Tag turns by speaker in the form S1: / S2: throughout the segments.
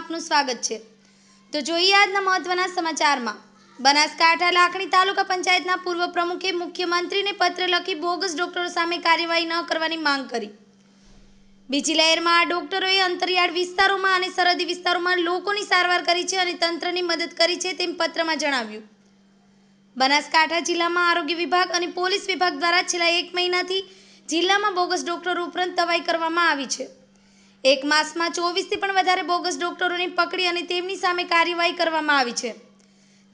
S1: આપનું સ્વાગત છે તો જોઈએ આજના મહત્વના સમાચારમાં બનાસકાંઠા લાખણી તાલુકા પંચાયતના પૂર્વ પ્રમુખે મુખ્યમંત્રીને પત્ર લખી બોગસ ડોક્ટરો સામે કાર્યવાહી ન કરવાની માંગ કરી બીજી લહેરમાં આ ડોક્ટરોએ અંતરિયાળ વિસ્તારોમાં અને સરહદી વિસ્તારોમાં લોકોની સારવાર કરી છે અને તંત્રની મદદ કરી છે તેમ પત્રમાં જણાવ્યું બનાસકાંઠા જિલ્લામાં આરોગ્ય વિભાગ અને પોલીસ વિભાગ દ્વારા છેલ્લા એક મહિનાથી જિલ્લામાં બોગસ ડોક્ટરો ઉપરાંત તવાઈ કરવામાં આવી છે એક માસમાં ચોવીસથી પણ વધારે બોગસ ડોક્ટરોને પકડી અને તેમની સામે કાર્યવાહી કરવામાં આવી છે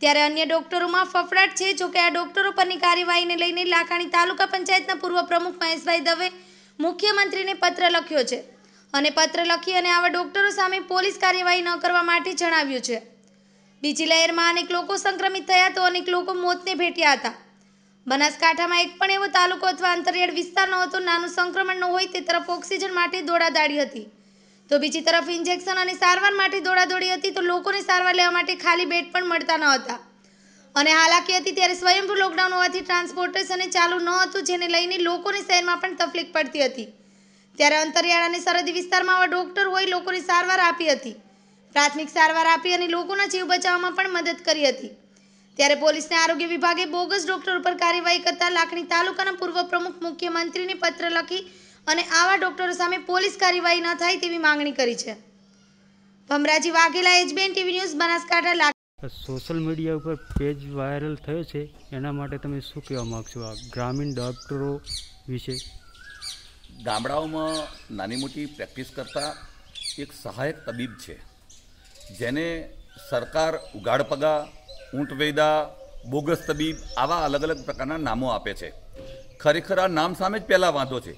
S1: ત્યારે અન્ય ડોક્ટરોમાં ફફડાટ છે જોકે આ ડોક્ટરો પરની કાર્યવાહીને લઈને લાખાણી તાલુકા પંચાયતના પૂર્વ પ્રમુખ મહેશભાઈ દવે મુખ્યમંત્રીને પત્ર લખ્યો છે અને પત્ર લખી અને આવા ડોક્ટરો સામે પોલીસ કાર્યવાહી ન કરવા માટે જણાવ્યું છે બીજી લહેરમાં અનેક લોકો સંક્રમિત થયા તો અનેક લોકો મોતને ભેટ્યા હતા બનાસકાંઠામાં એક પણ એવો તાલુકો અથવા અંતરિયાળ વિસ્તાર નહોતો નાનું સંક્રમણ ન હોય તે તરફ ઓક્સિજન માટે દોડાદાડી હતી તો બીજી તરફ ઇન્જેક્શન અને સારવાર માટે દોડાદોડી હતી તો લોકોને સારવાર લેવા માટે ખાલી બેડ પણ મળતા ન હતા અને હાલાકી હતી ત્યારે સ્વયંભૂ લોકડાઉન હોવાથી ટ્રાન્સપોર્ટેશન ચાલુ ન હતું જેને લઈને લોકોને શહેરમાં પણ તકલીફ પડતી હતી ત્યારે અંતરિયાળ અને સરહદી વિસ્તારમાં આવા ડૉક્ટર હોય લોકોને સારવાર આપી હતી પ્રાથમિક સારવાર આપી અને લોકોના જીવ બચાવવામાં પણ મદદ કરી હતી ત્યારે પોલીસને આરોગ્ય વિભાગે બોગસ ડોક્ટર ઉપર કાર્યવાહી કરતા લાખણી તાલુકાના પૂર્વ પ્રમુખ મુખ્યમંત્રીને પત્ર લખી અને આવા ડોક્ટરો સામે પોલીસ કાર્યવાહી ન થાય તેવી માંગણી કરી છે Bhamraji Vaghela HBN TV news
S2: Banaskantha social media ઉપર પેજ વાયરલ થયો છે એના માટે તમે શું કહેવા માગશો આ ગ્રામીણ ડૉક્ટરો વિશે ગામડાઓમાં નાની મોટી પ્રેક્ટિસ કરતા એક સહાયક તબીબ છે જેને સરકાર ઉગાડપગા ઊંટવેદા બોગસ તબીબ આવા અલગ અલગ પ્રકારના નામો આપે છે ખરેખર આ નામ સામે જ પહેલાં વાંધો છે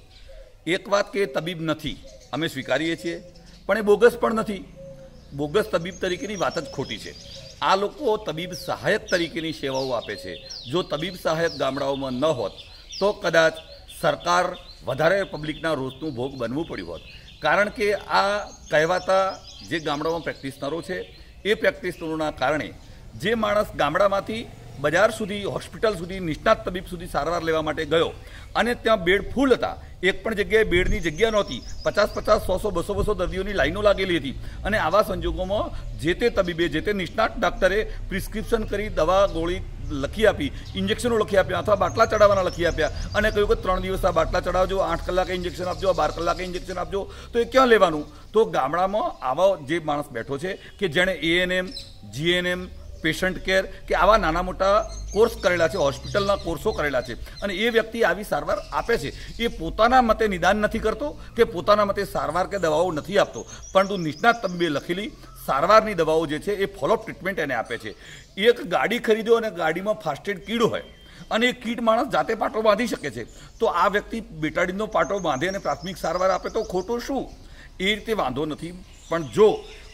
S2: એક વાત કે તબીબ નથી અમે સ્વીકારીએ છીએ પણ એ બોગસ પણ નથી બોગસ તબીબ તરીકેની વાત જ ખોટી છે આ લોકો તબીબ સહાયક તરીકેની સેવાઓ આપે છે જો તબીબ સહાયક ગામડાઓમાં ન હોત તો કદાચ સરકાર વધારે પબ્લિકના રોષનું ભોગ બનવું પડ્યું હોત કારણ કે આ કહેવાતા જે ગામડાઓમાં પ્રેક્ટિસનરો છે એ પ્રેક્ટિસનરોના કારણે જે માણસ ગામડામાંથી બજાર સુધી હોસ્પિટલ સુધી નિષ્ણાત તબીબ સુધી સારવાર લેવા માટે ગયો અને ત્યાં બેડ ફૂલ હતા એક પણ જગ્યાએ બેડની જગ્યા નહોતી પચાસ પચાસ સો સો બસો બસો દર્દીઓની લાઈનો લાગેલી હતી અને આવા સંજોગોમાં જે તે તબીબે જે તે નિષ્ણાત ડૉક્ટરે પ્રિસ્ક્રિપ્શન કરી દવા ગોળી લખી આપી ઇન્જેક્શનો લખી આપ્યા અથવા બાટલા ચડાવવાના લખી આપ્યા અને કહ્યું કે ત્રણ દિવસ આ બાટલા ચડાવજો આઠ કલાકે ઇન્જેક્શન આપજો બાર કલાકે ઇન્જેક્શન આપજો તો એ ક્યાં લેવાનું તો ગામડામાં આવા જે માણસ બેઠો છે કે જેણે એએનએમ જીએનએમ પેશન્ટ કેર કે આવા નાના મોટા કોર્સ કરેલા છે હોસ્પિટલના કોર્સો કરેલા છે અને એ વ્યક્તિ આવી સારવાર આપે છે એ પોતાના મતે નિદાન નથી કરતો કે પોતાના મતે સારવાર કે દવાઓ નથી આપતો પરંતુ નિષ્ણાત તબીબે લખેલી સારવારની દવાઓ જે છે એ ફોલોઅપ ટ્રીટમેન્ટ એને આપે છે એક ગાડી ખરીદ્યો અને ગાડીમાં ફાસ્ટેડ કીડ હોય અને એ કીટ માણસ જાતે પાટો બાંધી શકે છે તો આ વ્યક્તિ બેટાડીનો પાટો બાંધે અને પ્રાથમિક સારવાર આપે તો ખોટો શું એ રીતે વાંધો નથી પણ જો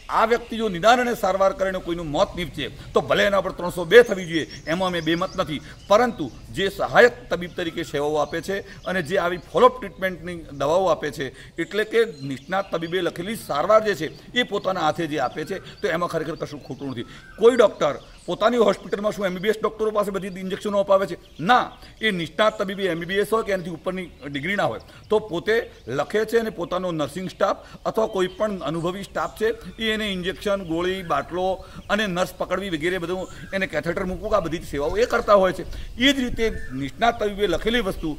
S2: આ વ્યક્તિ જો નિદાન અને સારવાર કરીને કોઈનું મોત નીપજે તો ભલે એના પર ત્રણસો બે થવી જોઈએ એમાં અમે બે મત નથી પરંતુ જે સહાયક તબીબ તરીકે સેવાઓ આપે છે અને જે આવી ફોલોઅપ ટ્રીટમેન્ટની દવાઓ આપે છે એટલે કે નિષ્ણાત તબીબે લખેલી સારવાર જે છે એ પોતાના હાથે જે આપે છે તો એમાં ખરેખર કશું ખોટું નથી કોઈ ડૉક્ટર પોતાની હોસ્પિટલમાં શું એમબીબીએસ ડૉક્ટરો પાસે બધી ઇન્જેક્શનો અપાવે છે ના એ નિષ્ણાત તબીબી એમબીબીએસ હોય કે એનાથી ઉપરની ડિગ્રી ના હોય તો પોતે લખે છે અને પોતાનો નર્સિંગ સ્ટાફ અથવા કોઈ પણ અનુભવી સ્ટાફ છે એ એને ઇન્જેક્શન ગોળી બાટલો અને નર્સ પકડવી વગેરે બધું એને કેથેટર મૂકવું આ બધી જ સેવાઓ એ કરતા હોય છે એ જ રીતે નિષ્ણાત તબીબે લખેલી વસ્તુ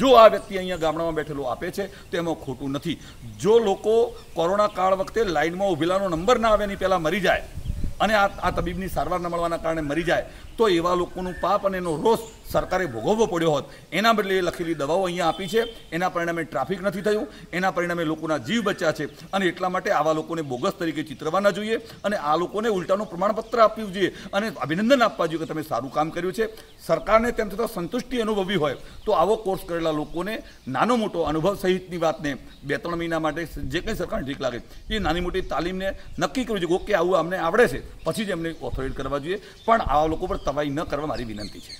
S2: જો આ વ્યક્તિ અહીંયા ગામડામાં બેઠેલો આપે છે તો એમાં ખોટું નથી જો લોકો કોરોના કાળ વખતે લાઇનમાં ઊભેલાનો નંબર ના આવે એની પહેલાં મરી જાય અને આ આ તબીબની સારવાર ન મળવાના કારણે મરી જાય તો એવા લોકોનું પાપ અને એનો રોષ સરકારે ભોગવવો પડ્યો હોત એના બદલે એ લખેલી દવાઓ અહીંયા આપી છે એના પરિણામે ટ્રાફિક નથી થયું એના પરિણામે લોકોના જીવ બચ્યા છે અને એટલા માટે આવા લોકોને બોગસ તરીકે ચિતરવા ન જોઈએ અને આ લોકોને ઉલટાનું પ્રમાણપત્ર આપવું જોઈએ અને અભિનંદન આપવા જોઈએ કે તમે સારું કામ કર્યું છે સરકારને તેમ છતાં સંતુષ્ટિ અનુભવી હોય તો આવો કોર્સ કરેલા લોકોને નાનો મોટો અનુભવ સહિતની વાતને બે ત્રણ મહિના માટે જે કંઈ સરકારને ઠીક લાગે એ નાની મોટી તાલીમને નક્કી કરવી જોઈએ કે આવું અમને આવડે છે પછી જ એમને ઓથોરાઇઝ કરવા જોઈએ પણ આવા લોકો પર તવાઈ ન કરવા મારી વિનંતી છે